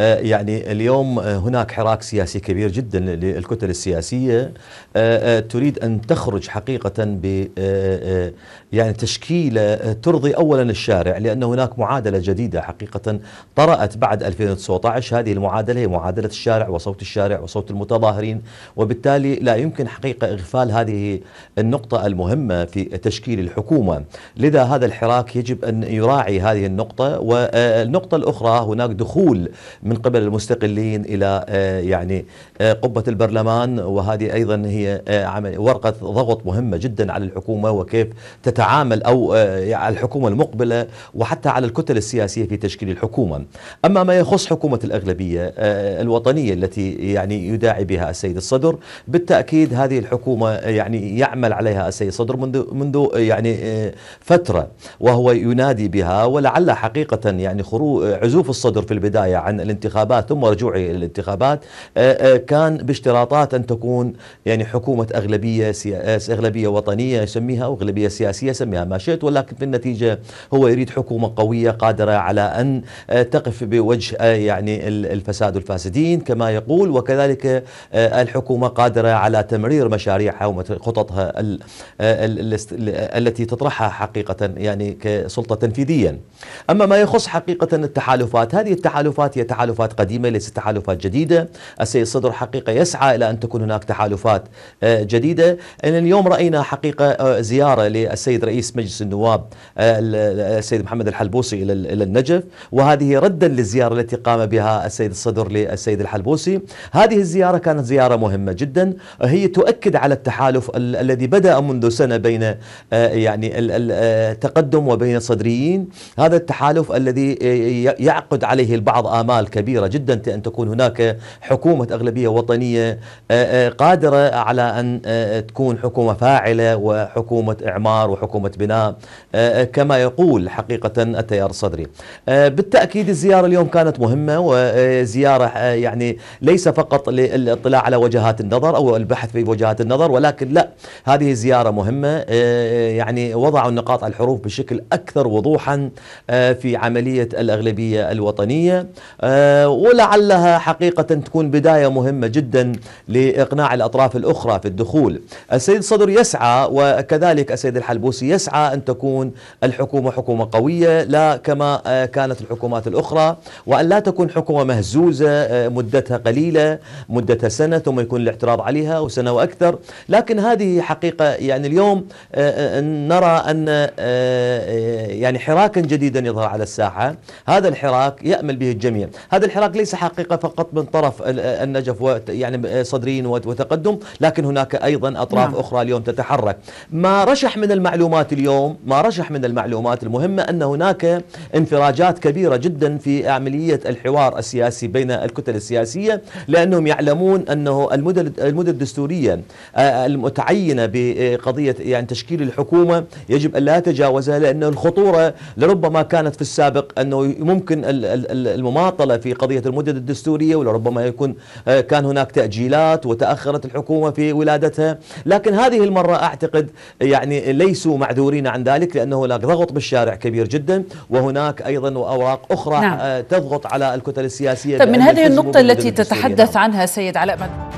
آه، يعني اليوم آه، هناك حراك سياسي كبير جدا للكتل السياسية آه، تريد أن تخرج حقيقة ب يعني تشكيلة ترضي أولا الشارع لأن هناك معادلة جديدة حقيقة طرأت بعد 2019 هذه المعادلة هي معادلة الشارع وصوت الشارع وصوت المتظاهرين وبالتالي لا يمكن حقيقة إغفال هذه النقطة المهمة في تشكيل الحكومة لذا هذا الحراك يجب أن يراعي هذه النقطة والنقطة الأخرى هناك دخول من قبل المستقلين إلى آه، يعني آه، قبة البرلمان وهذه أيضا هي آه، عمل ورقة ضغط مهمة جدا على الحكومة وكيف تتعامل أو يعني الحكومة المقبلة وحتى على الكتل السياسية في تشكيل الحكومة أما ما يخص حكومة الأغلبية الوطنية التي يعني يداعي بها السيد الصدر بالتأكيد هذه الحكومة يعني يعمل عليها السيد الصدر منذ منذ يعني فترة وهو ينادي بها ولعل حقيقة يعني خروج عزوف الصدر في البداية عن الانتخابات ثم رجوعه إلى الانتخابات آه، آه، كان باشتراطات أن تكون يعني حكومة أغلبية سياس آه، أغلبية وطنية يسميها أو أغلبية سياسية سميها ما شئت ولكن في النتيجة هو يريد حكومة قوية قادرة على أن تقف بوجه يعني الفساد والفاسدين كما يقول وكذلك الحكومة قادرة على تمرير مشاريعها وخططها التي تطرحها حقيقة يعني كسلطة تنفيذيا أما ما يخص حقيقة التحالفات هذه التحالفات هي تحالفات قديمة ليست تحالفات جديدة السيد صدر حقيقة يسعى إلى أن تكون هناك تحالفات آه، جديدة إن اليوم رأينا حقيقة آه، زيارة للسيد رئيس مجلس النواب آه، السيد محمد الحلبوسي إلى النجف وهذه ردا للزيارة التي قام بها السيد الصدر للسيد الحلبوسي هذه الزيارة كانت زيارة مهمة جدا هي تؤكد على التحالف ال الذي بدأ منذ سنة بين يعني التقدم وبين الصدريين هذا التحالف الذي يعقد عليه البعض آمال كبيرة جدا أن تكون هناك حكومة أغلبية وطنية آه، آه، قادرة على أن آه، تكون حكومة فاعلة وحكومة إعمار وحكومة بناء كما يقول حقيقة التيار الصدري بالتأكيد الزيارة اليوم كانت مهمة وزيارة يعني ليس فقط للاطلاع على وجهات النظر أو البحث في وجهات النظر ولكن لا هذه زيارة مهمة يعني وضعوا النقاط على الحروف بشكل أكثر وضوحا في عملية الأغلبية الوطنية آه، ولعلها حقيقة تكون بداية مهمة جدا لإقناع الأطراف الأخرى في الدخول السيد الصدر يسعى وكذلك السيد الحلبوسي يسعى أن تكون الحكومة حكومة قوية لا كما آه، كانت الحكومات الأخرى وأن لا تكون حكومة مهزوزة آه، مدتها قليلة مدتها سنة ثم يكون الاعتراض عليها وسنة وأكثر لكن هذه حقيقة يعني اليوم نرى أن يعني حراكا جديدا يظهر على الساحة هذا الحراك يأمل به الجميع هذا الحراك ليس حقيقة فقط من طرف النجف يعني صدرين وتقدم لكن هناك أيضا أطراف نعم. أخرى اليوم تتحرك ما رشح من المعلومات اليوم ما رشح من المعلومات المهمة أن هناك انفراجات كبيرة جدا في عملية الحوار السياسي بين الكتل السياسية لأنهم يعلمون أنه المدن المدن الدستورية آه، المتعينة بقضية يعني تشكيل الحكومة يجب أن لا تتجاوزها لأن الخطورة لربما كانت في السابق أنه ممكن المماطلة في قضية المدد الدستورية ولربما يكون آه، كان هناك تأجيلات وتأخرت الحكومة في ولادتها لكن هذه المرة أعتقد يعني ليسوا معذورين عن ذلك لأنه هناك ضغط بالشارع كبير جدا وهناك أيضا أوراق أخرى نعم. آه، تضغط على الكتل السياسية طب من هذه النقطة التي تتحدث عنها سيد علاء